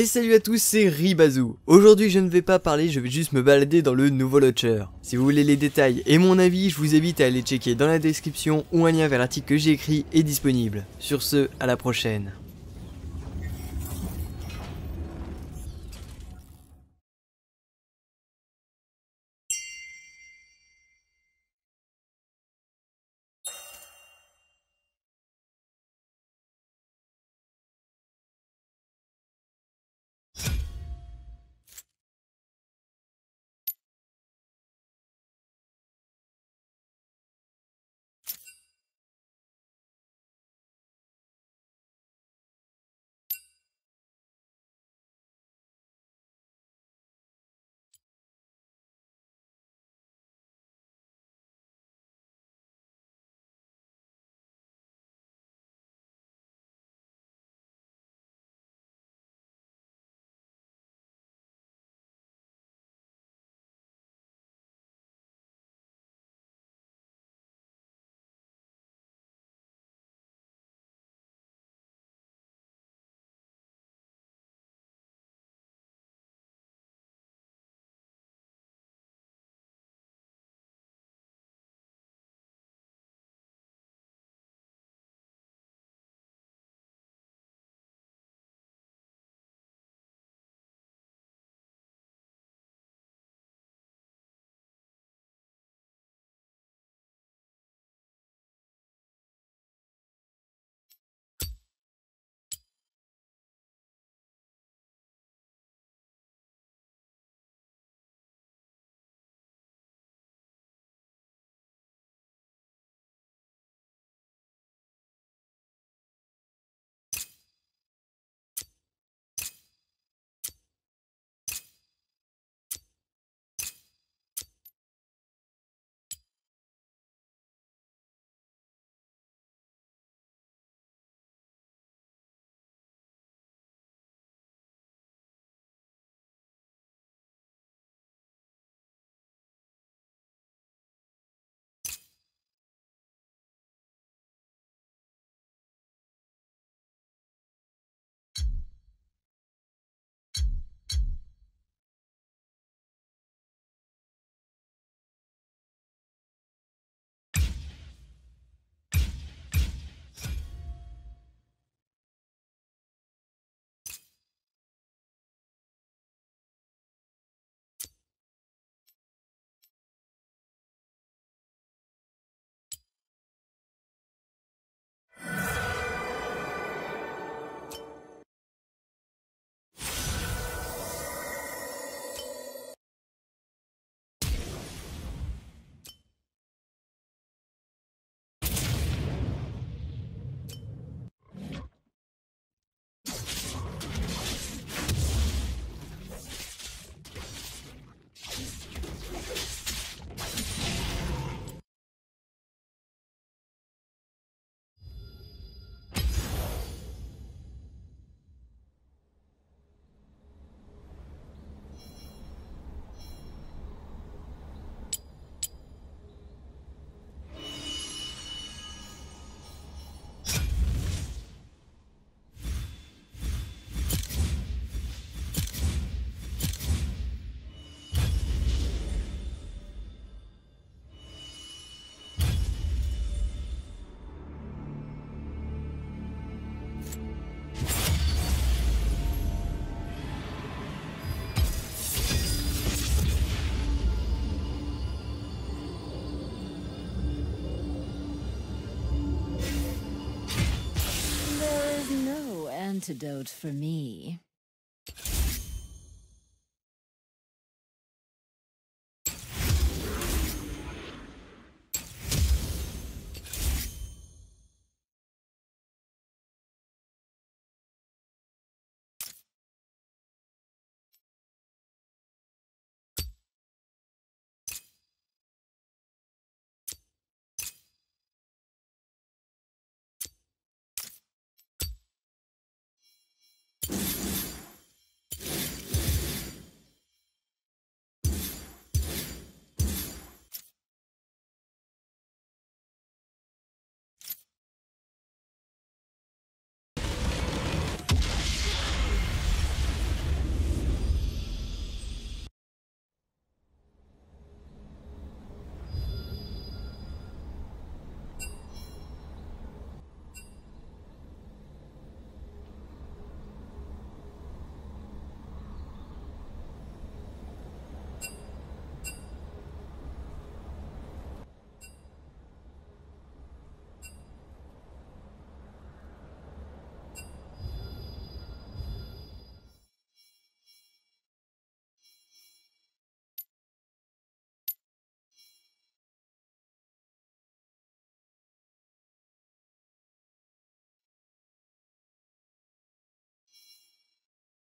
Et salut à tous, c'est Ribazou. Aujourd'hui, je ne vais pas parler, je vais juste me balader dans le nouveau launcher. Si vous voulez les détails et mon avis, je vous invite à aller checker dans la description où un lien vers l'article que j'ai écrit est disponible. Sur ce, à la prochaine. antidote for me.